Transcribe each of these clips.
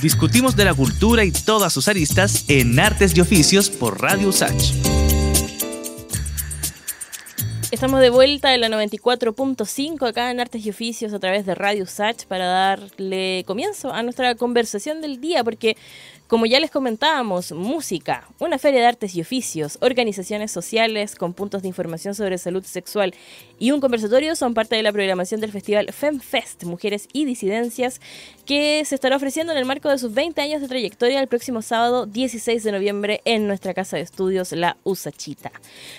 Discutimos de la cultura y todas sus aristas en Artes y Oficios por Radio Sach. Estamos de vuelta en la 94.5 acá en Artes y Oficios a través de Radio Sach para darle comienzo a nuestra conversación del día, porque como ya les comentábamos, música, una feria de artes y oficios, organizaciones sociales con puntos de información sobre salud sexual y un conversatorio son parte de la programación del festival FemFest, Mujeres y Disidencias, que se estará ofreciendo en el marco de sus 20 años de trayectoria el próximo sábado 16 de noviembre en nuestra casa de estudios, la Usachita.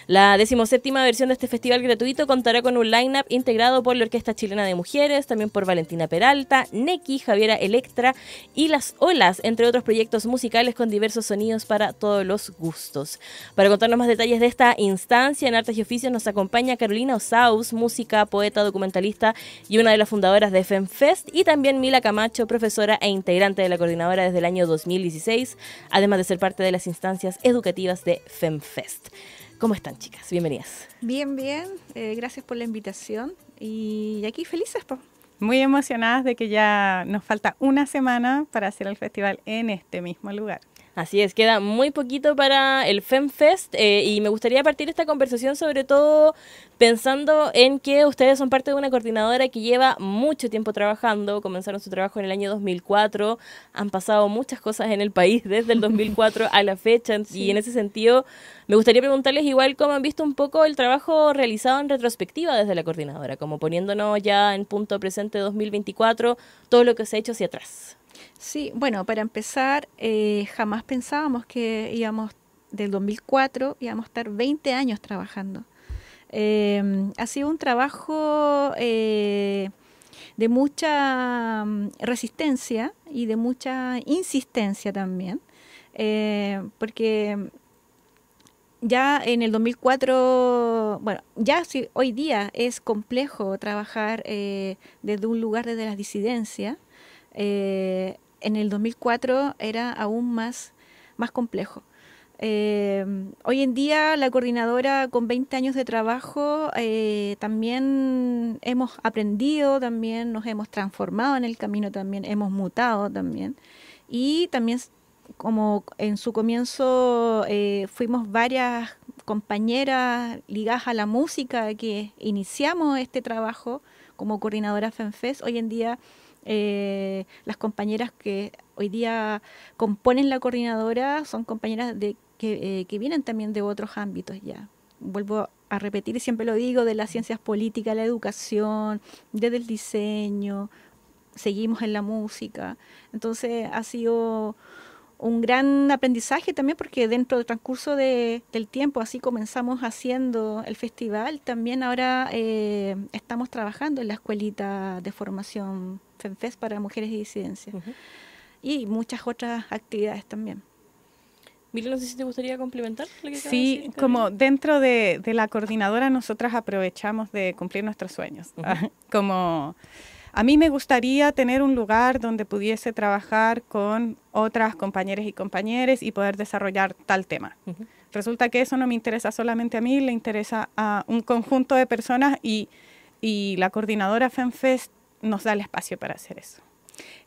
La decimoséptima versión de este festival gratuito contará con un line-up integrado por la Orquesta Chilena de Mujeres, también por Valentina Peralta, Neki, Javiera Electra y Las Olas, entre otros proyectos musicales con diversos sonidos para todos los gustos. Para contarnos más detalles de esta instancia en Artes y Oficios nos acompaña Carolina Osaus, música, poeta, documentalista y una de las fundadoras de FemFest, y también Mila Camacho, profesora e integrante de la coordinadora desde el año 2016, además de ser parte de las instancias educativas de FemFest. ¿Cómo están, chicas? Bienvenidas. Bien, bien. Eh, gracias por la invitación. Y aquí felices, pues muy emocionadas de que ya nos falta una semana para hacer el festival en este mismo lugar. Así es, queda muy poquito para el FemFest eh, y me gustaría partir esta conversación sobre todo pensando en que ustedes son parte de una coordinadora que lleva mucho tiempo trabajando, comenzaron su trabajo en el año 2004, han pasado muchas cosas en el país desde el 2004 a la fecha y en ese sentido me gustaría preguntarles igual cómo han visto un poco el trabajo realizado en retrospectiva desde la coordinadora, como poniéndonos ya en punto presente 2024, todo lo que se ha hecho hacia atrás. Sí, bueno, para empezar, eh, jamás pensábamos que íbamos, del 2004, íbamos a estar 20 años trabajando. Em, ha sido un trabajo eh, de mucha mm, resistencia y de mucha insistencia también, eh, porque ya en el 2004, bueno, ya hoy día es complejo trabajar desde un lugar desde las disidencias, eh, en el 2004 era aún más, más complejo. Eh, hoy en día la coordinadora con 20 años de trabajo eh, también hemos aprendido, también nos hemos transformado en el camino, también hemos mutado también. Y también como en su comienzo fuimos varias compañeras ligadas a la música que iniciamos este trabajo como coordinadora FENFES, hoy en día eh, las compañeras que hoy día componen la coordinadora son compañeras de, que, eh, que vienen también de otros ámbitos ya. Vuelvo a repetir, siempre lo digo, de las ciencias políticas, la educación, desde el diseño, seguimos en la música. Entonces ha sido un gran aprendizaje también porque dentro del transcurso de, del tiempo, así comenzamos haciendo el festival, también ahora eh, estamos trabajando en la escuelita de formación FEMFES para mujeres y disidencias y muchas otras actividades también. Mira, no sé si te gustaría complementar. Lo que sí, como dentro de, la coordinadora nosotras aprovechamos de cumplir nuestros sueños, como a mí me gustaría tener un lugar donde pudiese trabajar con otras compañeras y compañeros y poder desarrollar tal tema. Resulta que eso no me interesa solamente a mí, le interesa a un conjunto de personas y, la coordinadora FEMFES nos da el espacio para hacer eso.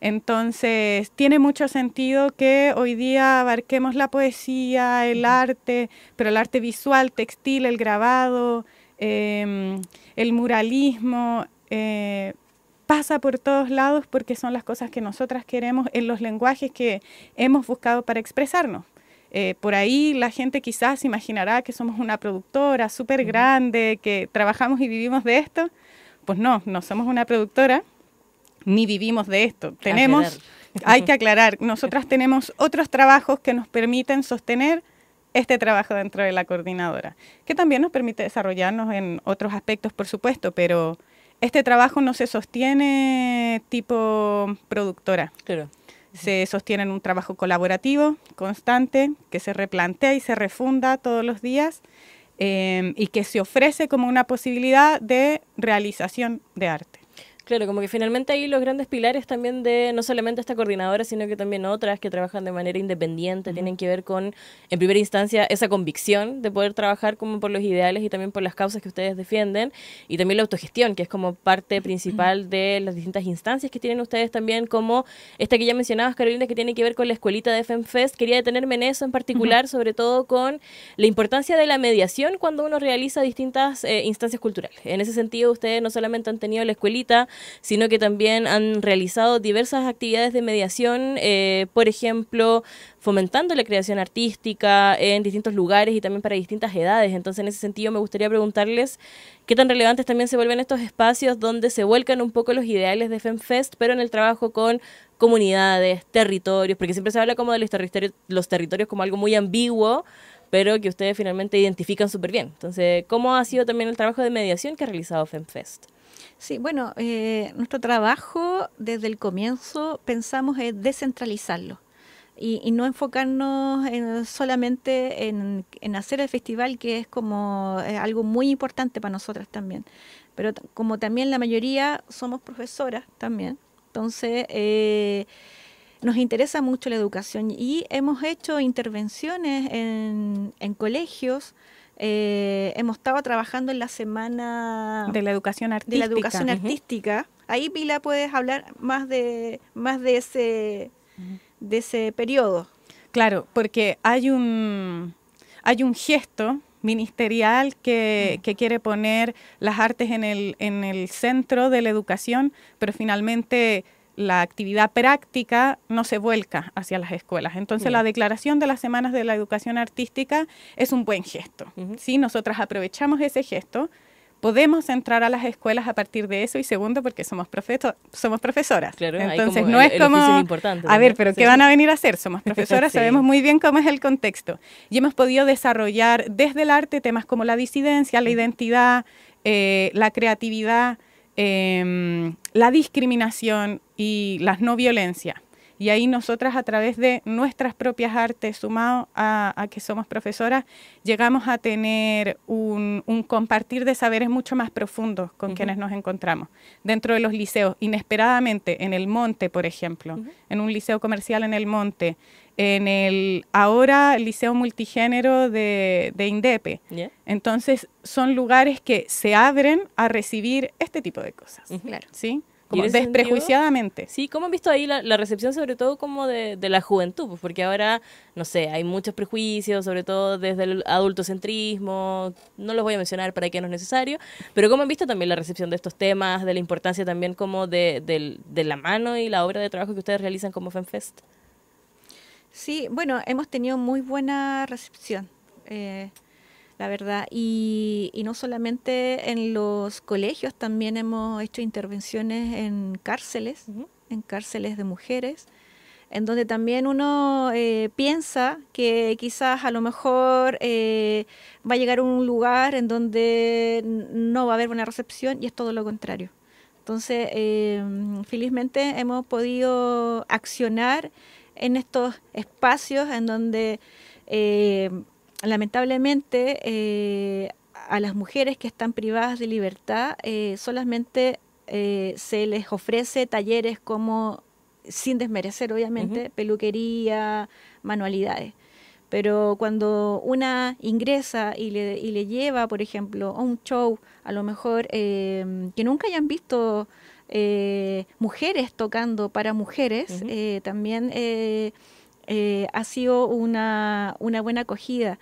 Entonces, tiene mucho sentido que hoy día abarquemos la poesía, el arte, pero el arte visual, textil, el grabado, em, el muralismo, eh, pasa por todos lados porque son las cosas que nosotras queremos en los lenguajes que hemos buscado para expresarnos. Eh, por ahí la gente quizás imaginará que somos una productora súper grande, que trabajamos y vivimos de esto. Pues no, no somos una productora ni vivimos de esto. Tenemos, hay que aclarar, nosotras tenemos otros trabajos que nos permiten sostener este trabajo dentro de la coordinadora, que también nos permite desarrollarnos en otros aspectos, por supuesto, pero este trabajo no se sostiene tipo productora. Se sostiene en un trabajo colaborativo, constante, que se replantea y se refunda todos los días eh, y que se ofrece como una posibilidad de realización de arte. Claro, como que finalmente hay los grandes pilares también de no solamente esta coordinadora, sino que también otras que trabajan de manera independiente, tienen que ver con, en primera instancia, esa convicción de poder trabajar como por los ideales y también por las causas que ustedes defienden, y también la autogestión, que es como parte principal de las distintas instancias que tienen ustedes también, como esta que ya mencionabas, Carolina, que tiene que ver con la escuelita de FemFest. Quería detenerme en eso en particular, sobre todo con la importancia de la mediación cuando uno realiza distintas eh, instancias culturales. En ese sentido, ustedes no solamente han tenido la escuelita, sino que también han realizado diversas actividades de mediación, eh, por ejemplo, fomentando la creación artística en distintos lugares y también para distintas edades. Entonces, en ese sentido, me gustaría preguntarles qué tan relevantes también se vuelven estos espacios donde se vuelcan un poco los ideales de FemFest, pero en el trabajo con comunidades, territorios, porque siempre se habla como de los territorios, los territorios como algo muy ambiguo, pero que ustedes finalmente identifican súper bien. Entonces, ¿cómo ha sido también el trabajo de mediación que ha realizado FemFest? Sí, bueno, eh, nuestro trabajo desde el comienzo pensamos es descentralizarlo. Y, no enfocarnos eh, solamente en, hacer el festival, que es como eh, algo muy importante para nosotras también. Pero como también la mayoría somos profesoras también, entonces nos interesa mucho la educación y hemos hecho intervenciones en colegios eh, hemos estado trabajando en la semana de la educación artística. De la educación artística. Ahí, Pila, puedes hablar más de, más de ese, de ese periodo. Claro, porque hay un, hay un gesto ministerial que, mm. quiere poner las artes en el, en el centro de la educación, pero finalmente la actividad práctica no se vuelca hacia las escuelas. Entonces la declaración de las Semanas de la Educación Artística es un buen gesto. Nosotras aprovechamos ese gesto, podemos entrar a las escuelas a partir de eso y segundo porque somos somos profesoras. Claro, Entonces no es como importante, a ver, pero qué van a venir a hacer? Somos profesoras, sabemos muy bien cómo es el contexto y hemos podido desarrollar desde el arte temas como la disidencia, la identidad, eh, la creatividad Em, la discriminación y las no violencias. Y ahí nosotras a través de nuestras propias artes, sumado a, que somos profesoras, llegamos a tener un, compartir de saberes mucho más profundos con quienes nos encontramos. Dentro de los liceos, inesperadamente, en el monte, por ejemplo, en un liceo comercial en el monte, en el ahora Liceo Multigénero de, de Indepe. Entonces, son lugares que se abren a recibir este tipo de cosas. Claro. ¿Sí? Como desprejuiciadamente. sí, ¿Cómo han visto ahí la, recepción sobre todo como de, la juventud? Pues, porque ahora, no sé, hay muchos prejuicios, sobre todo desde el adultocentrismo, no los voy a mencionar para que no es necesario, pero ¿cómo han visto también la recepción de estos temas, de la importancia también como de, de la mano y la obra de trabajo que ustedes realizan como FemFest? Sí, bueno, hemos tenido muy buena recepción, eh, la verdad. Y, no solamente en los colegios, también hemos hecho intervenciones en cárceles, en cárceles de mujeres, en donde también uno eh, piensa que quizás a lo mejor eh, va a llegar a un lugar en donde no va a haber buena recepción y es todo lo contrario. Entonces, felizmente hemos podido accionar en estos espacios en donde eh, lamentablemente eh, a las mujeres que están privadas de libertad eh, solamente se les ofrece talleres como, sin desmerecer obviamente, peluquería, manualidades. Pero cuando una ingresa y le, y le lleva, por ejemplo, a un show, a lo mejor que nunca hayan visto eh, mujeres tocando para mujeres, eh, también eh, ha sido una, buena acogida.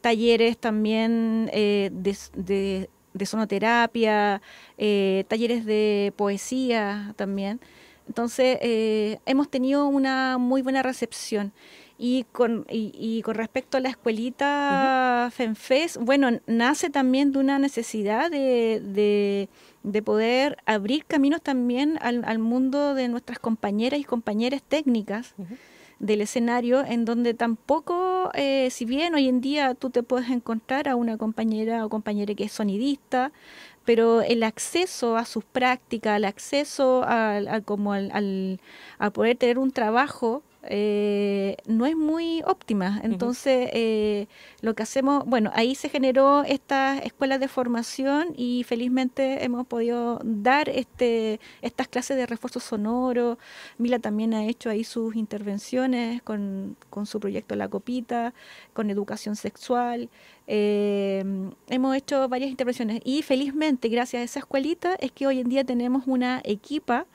talleres también de, sonoterapia, talleres de poesía también. Entonces, hemos tenido una muy buena recepción. Y con, y, con respecto a la escuelita FENFES, bueno, nace también de una necesidad de, de, poder abrir caminos también al, mundo de nuestras compañeras y compañeras técnicas. del escenario en donde tampoco, eh, si bien hoy en día tú te puedes encontrar a una compañera o compañera que es sonidista, pero el acceso a sus prácticas, el acceso como al, al, a poder tener un trabajo eh, no es muy óptima. Entonces, eh, lo que hacemos, bueno, ahí se generó esta escuela de formación y felizmente hemos podido dar este, estas clases de refuerzo sonoro. Mila también ha hecho ahí sus intervenciones con, su proyecto La Copita, con educación sexual. Eh, hemos hecho varias intervenciones y felizmente, gracias a esa escuelita, es que hoy en día tenemos una equipa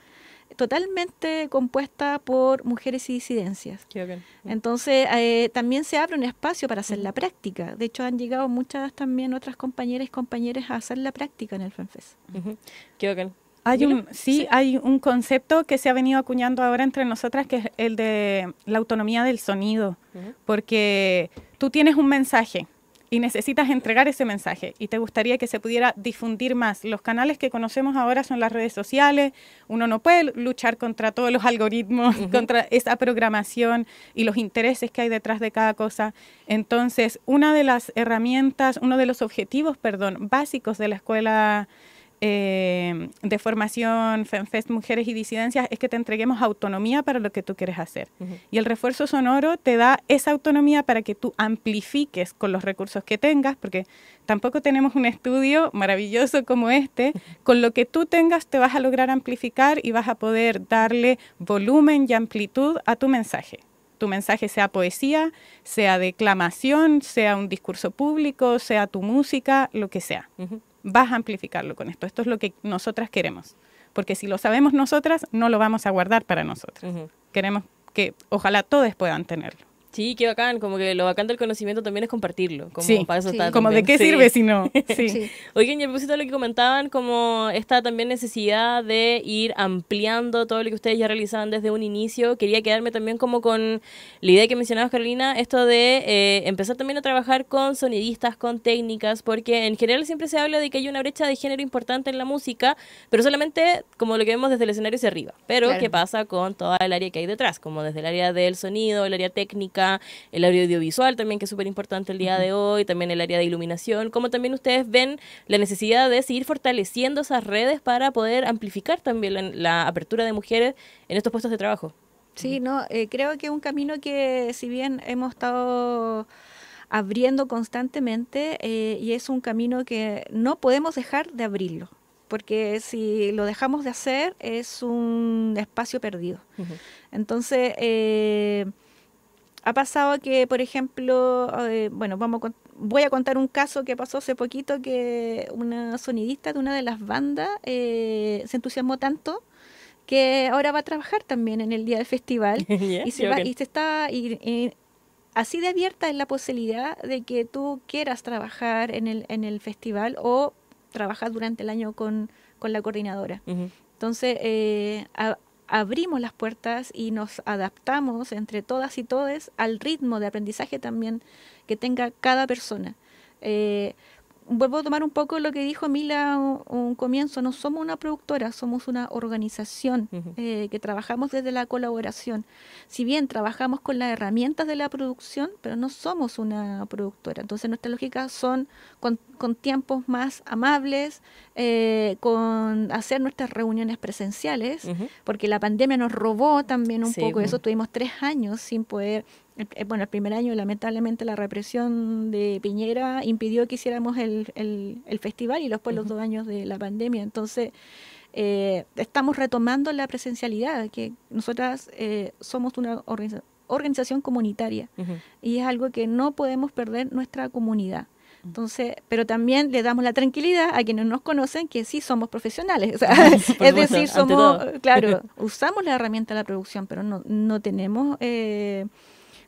totalmente compuesta por mujeres y disidencias. Mm. Entonces, eh, también se abre un espacio para hacer mm. la práctica. De hecho, han llegado muchas también otras compañeras y compañeros a hacer la práctica en el FENFES. Hay un, sí, hay un concepto que se ha venido acuñando ahora entre nosotras, que es el de la autonomía del sonido, porque tú tienes un mensaje, y necesitas entregar ese mensaje y te gustaría que se pudiera difundir más. Los canales que conocemos ahora son las redes sociales, uno no puede luchar contra todos los algoritmos, contra esa programación y los intereses que hay detrás de cada cosa. Entonces, una de las herramientas, uno de los objetivos, perdón, básicos de la escuela eh, de formación FEMFEST Mujeres y Disidencias es que te entreguemos autonomía para lo que tú quieres hacer. Y el refuerzo sonoro te da esa autonomía para que tú amplifiques con los recursos que tengas, porque tampoco tenemos un estudio maravilloso como este. Con lo que tú tengas te vas a lograr amplificar y vas a poder darle volumen y amplitud a tu mensaje tu mensaje sea poesía, sea declamación, sea un discurso público, sea tu música, lo que sea vas a amplificarlo con esto. Esto es lo que nosotras queremos. Porque si lo sabemos nosotras, no lo vamos a guardar para nosotras. Queremos que ojalá todos puedan tenerlo. Sí, qué bacán, como que lo bacán del conocimiento también es compartirlo, como para eso Como de qué sirve si no. Sí. Oigan, y a propósito lo que comentaban, como esta también necesidad de ir ampliando todo lo que ustedes ya realizaban desde un inicio, quería quedarme también como con la idea que mencionabas, Carolina, esto de eh, empezar también a trabajar con sonidistas, con técnicas, porque en general siempre se habla de que hay una brecha de género importante en la música, pero solamente como lo que vemos desde el escenario hacia arriba. Pero, ¿qué pasa con toda el área que hay detrás? Como desde el área del sonido, el área técnica, el área audiovisual también, que es súper importante el día de hoy, también el área de iluminación, como también ustedes ven la necesidad de seguir fortaleciendo esas redes para poder amplificar también la, apertura de mujeres en estos puestos de trabajo. Sí, no, eh, creo que es un camino que si bien hemos estado abriendo constantemente eh, y es un camino que no podemos dejar de abrirlo, porque si lo dejamos de hacer es un espacio perdido. Entonces, eh, ha pasado que, por ejemplo, eh, bueno, vamos voy a contar un caso que pasó hace poquito que una sonidista de una de las bandas eh, se entusiasmó tanto que ahora va a trabajar también en el día del festival y, se va, y se está eh, así de abierta es la posibilidad de que tú quieras trabajar en el, en el festival o trabajar durante el año con, la coordinadora. Entonces, abrimos las puertas y nos adaptamos entre todas y todes al ritmo de aprendizaje también que tenga cada persona. Eh, vuelvo a tomar un poco lo que dijo Mila un comienzo, no somos una productora, somos una organización eh, que trabajamos desde la colaboración. Si bien trabajamos con las herramientas de la producción, pero no somos una productora. Entonces nuestra lógica son con, tiempos más amables, eh, con hacer nuestras reuniones presenciales, porque la pandemia nos robó también un poco pues. eso. Tuvimos tres años sin poder eh, bueno, el primer año lamentablemente la represión de Piñera impidió que hiciéramos el, festival y después los dos años de la pandemia. Entonces, eh, estamos retomando la presencialidad, que nosotras eh, somos una organización comunitaria y es algo que no podemos perder nuestra comunidad. Mm. Entonces, pero también le damos la tranquilidad a quienes nos conocen que sí somos profesionales. es decir, somos, claro, usamos la herramienta de la producción, pero no, no tenemos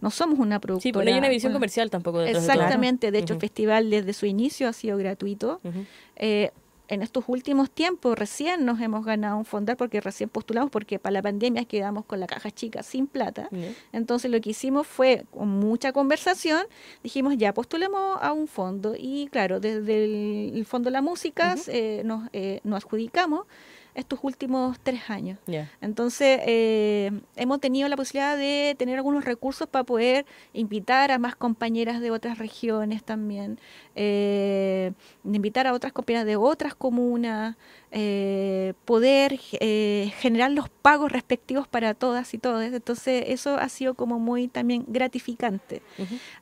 no somos una producción Sí, pero pues, ahí hay una visión comercial tampoco. exactamente, de hecho el festival desde su inicio ha sido gratuito. Eh, en estos últimos tiempos recién nos hemos ganado un fondo, porque recién postulamos porque para la pandemia quedamos con la caja chica sin plata. Entonces lo que hicimos fue con mucha conversación, dijimos ya postulemos a un fondo y claro, desde el, fondo de la música eh, nos, eh, nos adjudicamos estos últimos tres años. Entonces, eh, hemos tenido la posibilidad de tener algunos recursos para poder invitar a más compañeras de otras regiones también, eh, invitar a otras compañeras de otras comunas, eh, poder eh, generar los pagos respectivos para todas y todos. Entonces, eso ha sido como muy también gratificante.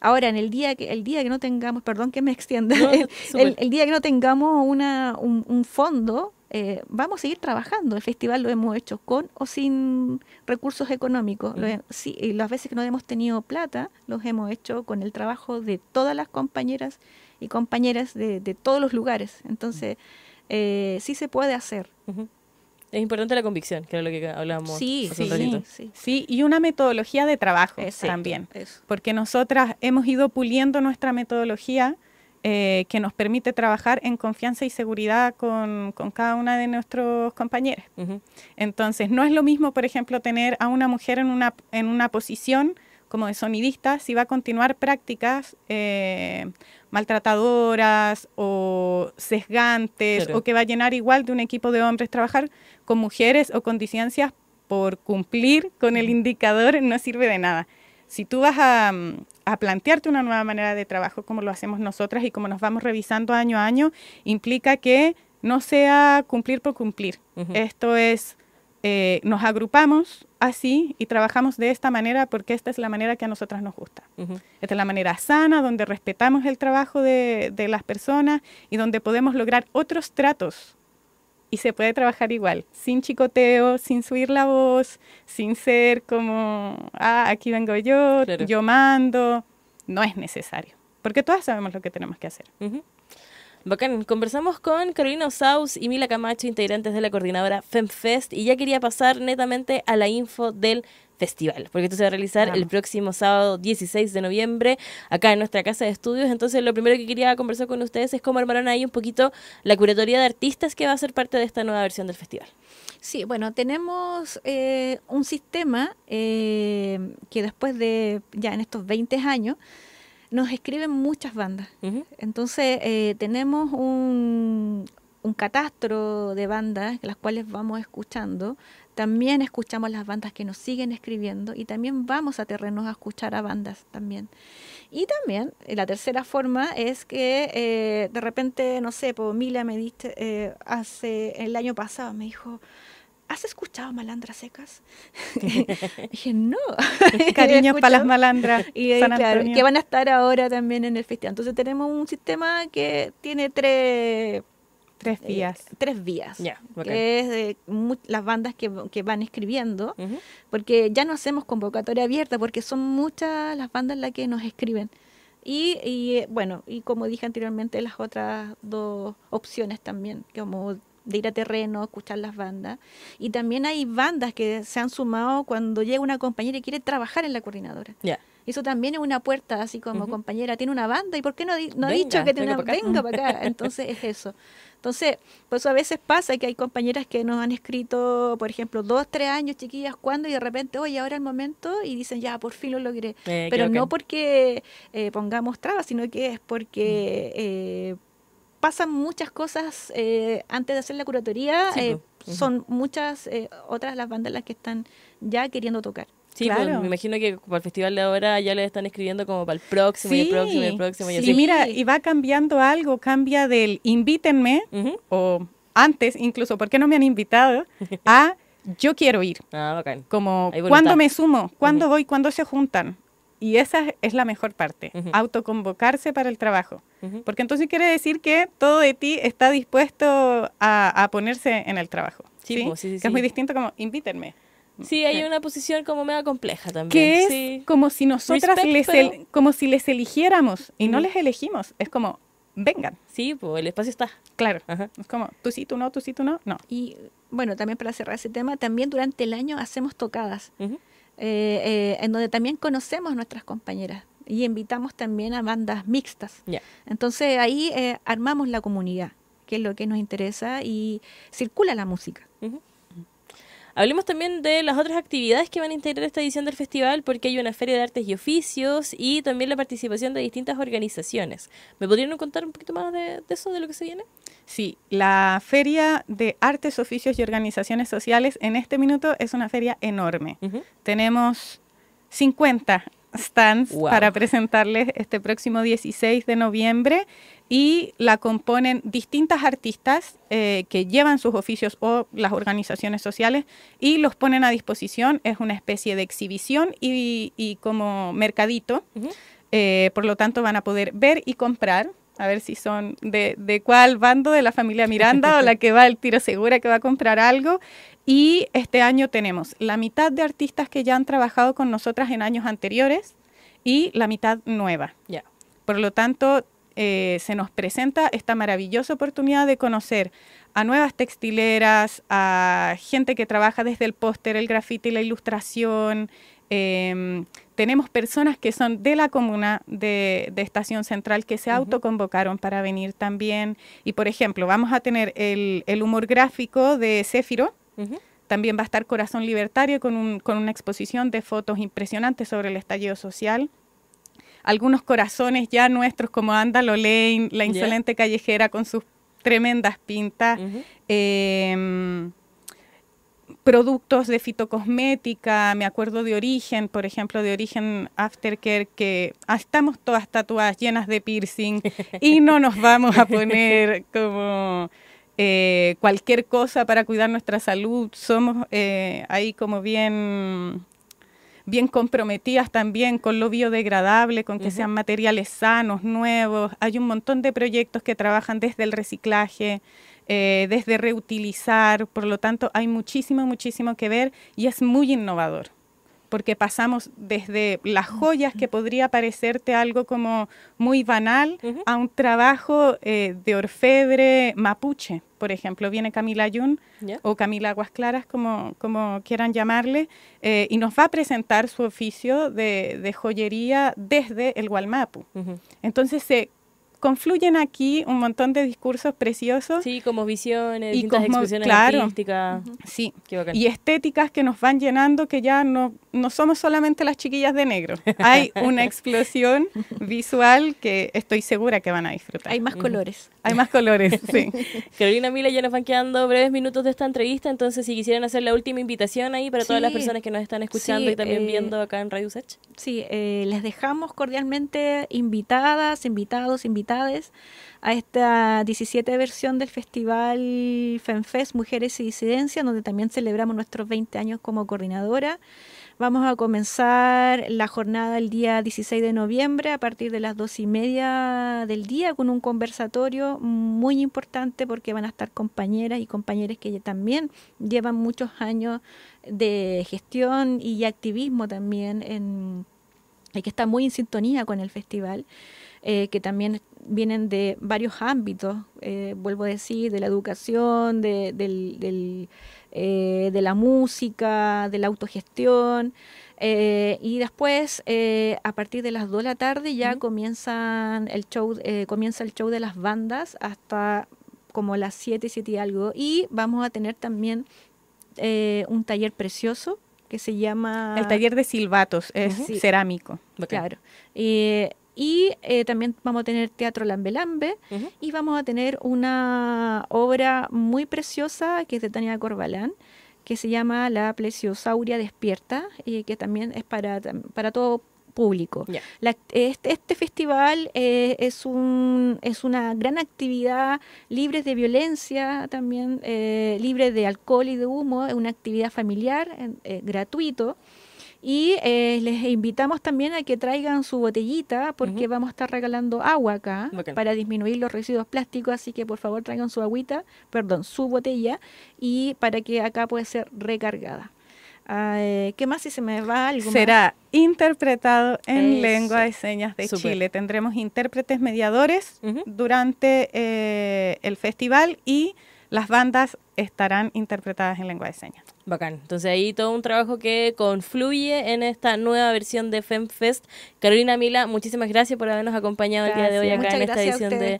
Ahora, en el día que el día que no tengamos, perdón que me extienda, el, día que no tengamos una, un fondo, eh, vamos a seguir trabajando. El festival lo hemos hecho con o sin recursos económicos. y las veces que no hemos tenido plata, los hemos hecho con el trabajo de todas las compañeras y compañeras de, todos los lugares. Entonces, eh, sí se puede hacer. Es importante la convicción, que era lo que hablábamos. Sí, sí, sí, sí, y una metodología de trabajo también. Porque nosotras hemos ido puliendo nuestra metodología eh, que nos permite trabajar en confianza y seguridad con, cada una de nuestros compañeros. Entonces, no es lo mismo, por ejemplo, tener a una mujer en una, en una posición como de sonidista si va a continuar prácticas eh, maltratadoras o sesgantes o que va a llenar igual de un equipo de hombres trabajar con mujeres o con disidencias por cumplir con el indicador no sirve de nada. Si tú vas a, mm, a plantearte una nueva manera de trabajo como lo hacemos nosotras y como nos vamos revisando año a año, implica que no sea cumplir por cumplir. Esto es, eh, nos agrupamos así y trabajamos de esta manera porque esta es la manera que a nosotras nos gusta. Esta es la manera sana, donde respetamos el trabajo de las personas y donde podemos lograr otros tratos y se puede trabajar igual, sin chicoteo, sin subir la voz, sin ser como, ah, aquí vengo yo, yo mando, no es necesario, porque todas sabemos lo que tenemos que hacer. Bacán, conversamos con Carolina Osaus y Mila Camacho, integrantes de la coordinadora FemFest, y ya quería pasar netamente a la info del festival, porque esto se va a realizar el próximo sábado 16 de noviembre acá en nuestra casa de estudios. Entonces, lo primero que quería conversar con ustedes es cómo armaron ahí un poquito la curatoría de artistas que va a ser parte de esta nueva versión del festival. Sí, bueno, tenemos eh, un sistema eh, que después de ya en estos 20 años, nos escriben muchas bandas. Entonces, eh, tenemos un, un catastro de bandas, las cuales vamos escuchando. También escuchamos las bandas que nos siguen escribiendo y también vamos a terrenos a escuchar a bandas también. Y también eh, la tercera forma es que eh, de repente, no sé, pues Mila me diste, hace el año pasado, me dijo, ¿has escuchado malandras secas? dije, no. Cariños para las malandras. Y que van a estar ahora también en el festival. Entonces tenemos un sistema que tiene tres... Tres eh, vías. tres vías. es de las bandas que, van escribiendo, porque ya no hacemos convocatoria abierta, porque son muchas las bandas las que nos escriben. Y, eh, bueno, y como dije anteriormente, las otras dos opciones también, como de ir a terreno, escuchar las bandas. Y también hay bandas que se han sumado cuando llega una compañera y quiere trabajar en la coordinadora. Eso también es una puerta, así como compañera, tiene una banda y ¿por qué no, no ha dicho que tiene una, para venga acá? Entonces es eso. Entonces, pues a veces pasa que hay compañeras que nos han escrito, por ejemplo, dos, tres años, chiquillas, cuando y de repente, oye, ahora el momento y dicen, ya, por fin lo logré. Eh, Pero no porque eh, pongamos trabas, sino que es porque... Mm. Eh, pasan muchas cosas eh, antes de hacer la curatoría. Eh, son muchas eh, otras las bandas las que están ya queriendo tocar. Sí, claro. me imagino que para el festival de ahora ya le están escribiendo como para el próximo y el próximo el próximo. Y, sí. mira, y va cambiando algo, cambia del invítenme o antes incluso, ¿por qué no me han invitado? a yo quiero ir. Ah, Como, ¿cuándo me sumo? ¿Cuándo voy? ¿Cuándo se juntan? Y esa es la mejor parte, autoconvocarse para el trabajo. Porque entonces quiere decir que todo de ti está dispuesto a, ponerse en el trabajo. Sí, pues, es muy distinto como invítenme. Sí, hay eh. una posición como mega compleja también. Que es como si nosotras les como si les eligiéramos y no les elegimos. Es como, vengan. Sí, pues el espacio está. Claro. Es como, tú sí, tú no, tú sí, tú no, no. Y bueno, también para cerrar ese tema, también durante el año hacemos tocadas. Eh, eh, en donde también conocemos a nuestras compañeras y invitamos también a bandas mixtas. Entonces ahí eh, armamos la comunidad, que es lo que nos interesa, y circula la música. Hablemos también de las otras actividades que van a integrar esta edición del festival, porque hay una feria de artes y oficios y también la participación de distintas organizaciones. ¿Me podrían contar un poquito más de, eso, de lo que se viene? Sí, la Feria de Artes, Oficios y Organizaciones Sociales en este minuto es una feria enorme. Tenemos 50 stands para presentarles este próximo 16 de noviembre y la componen distintas artistas eh, que llevan sus oficios o las organizaciones sociales y los ponen a disposición. Es una especie de exhibición y, como mercadito. Eh, por lo tanto, van a poder ver y comprar. A ver si son de, cuál bando de la familia Miranda o la que va el tiro segura que va a comprar algo. Y este año tenemos la mitad de artistas que ya han trabajado con nosotras en años anteriores y la mitad nueva. ya Por lo tanto, eh, se nos presenta esta maravillosa oportunidad de conocer a nuevas textileras, a gente que trabaja desde el póster, el grafiti, la ilustración. Em, tenemos personas que son de la comuna de, Estación Central que se autoconvocaron para venir también. Y por ejemplo, vamos a tener el, humor gráfico de Céfiro. También va a estar Corazón Libertario con una exposición de fotos impresionantes sobre el estallido social algunos corazones ya nuestros como Andalo Lane, La Insolente Callejera con sus tremendas pintas, em, productos de fitocosmética, me acuerdo de Origen, por ejemplo, de Origen Aftercare, que ah, estamos todas tatuadas llenas de piercing y no nos vamos a poner como... Eh, cualquier cosa para cuidar nuestra salud, somos eh, ahí como bien bien comprometidas también con lo biodegradable, con que sean materiales sanos, nuevos. Hay un montón de proyectos que trabajan desde el reciclaje, eh, desde reutilizar, por lo tanto hay muchísimo, muchísimo que ver y es muy innovador porque pasamos desde las joyas, que podría parecerte algo como muy banal, a un trabajo eh, de orfebre mapuche, por ejemplo. Viene Camila Yun o Camila Aguas Claras, como, como quieran llamarle, eh, y nos va a presentar su oficio de, joyería desde el Gualmapu. Entonces se confluyen aquí un montón de discursos preciosos. Sí, como visiones, y como, Sí, y estéticas que nos van llenando que ya no, no somos solamente las chiquillas de negro. Hay una explosión visual que estoy segura que van a disfrutar. Hay más colores. Hay más colores, sí. Carolina Mila, ya nos van quedando breves minutos de esta entrevista, entonces si quisieran hacer la última invitación ahí para todas las personas que nos están escuchando y también eh, viendo acá en Radio Sech. Sí, eh, les dejamos cordialmente invitadas, invitados, invitades a esta 17 versión del Festival FENFES Mujeres y Disidencia, donde también celebramos nuestros 20 años como coordinadora. Vamos a comenzar la jornada el día 16 de noviembre a partir de las dos y media del día con un conversatorio muy importante porque van a estar compañeras y compañeros que también llevan muchos años de gestión y activismo también en, y que está muy en sintonía con el festival. Eh, que también vienen de varios ámbitos, eh, vuelvo a decir, de la educación, de, eh, la música, de la autogestión. y después, a partir de las 2 de la tarde, ya comienzan el show, comienza el show de las bandas hasta como las 7, 7 y algo. Y vamos a tener también un taller precioso que se llama... El taller de silbatos, es cerámico. Claro. Y eh, también vamos a tener Teatro Lambe Lambe y vamos a tener una obra muy preciosa que es de Tania Corbalán que se llama La Plesiosauria Despierta y que también es para, para todo público. Este, este, festival eh, es, un, es una gran actividad libre de violencia, también eh, libre de alcohol y de humo, es una actividad familiar, gratuito. Y eh, les invitamos también a que traigan su botellita porque vamos a estar regalando agua acá para disminuir los residuos plásticos, así que por favor traigan su agüita, perdón, su botella y para que acá puede ser recargada. Ah, eh, ¿Qué más si se me va algo? Será interpretado en lengua de señas de Chile. Tendremos intérpretes mediadores durante eh, el festival y las bandas estarán interpretadas en lengua de señas. Bacán. Entonces ahí todo un trabajo que confluye en esta nueva versión de FemFest. Carolina Mila, muchísimas gracias por habernos acompañado el día de hoy acá en esta edición de,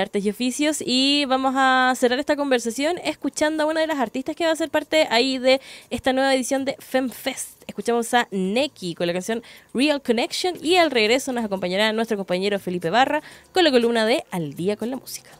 Artes y Oficios. Y vamos a cerrar esta conversación escuchando a una de las artistas que va a ser parte ahí de esta nueva edición de FemFest. Escuchamos a Neki con la canción Real Connection y al regreso nos acompañará nuestro compañero Felipe Barra con la columna de Al día con la música.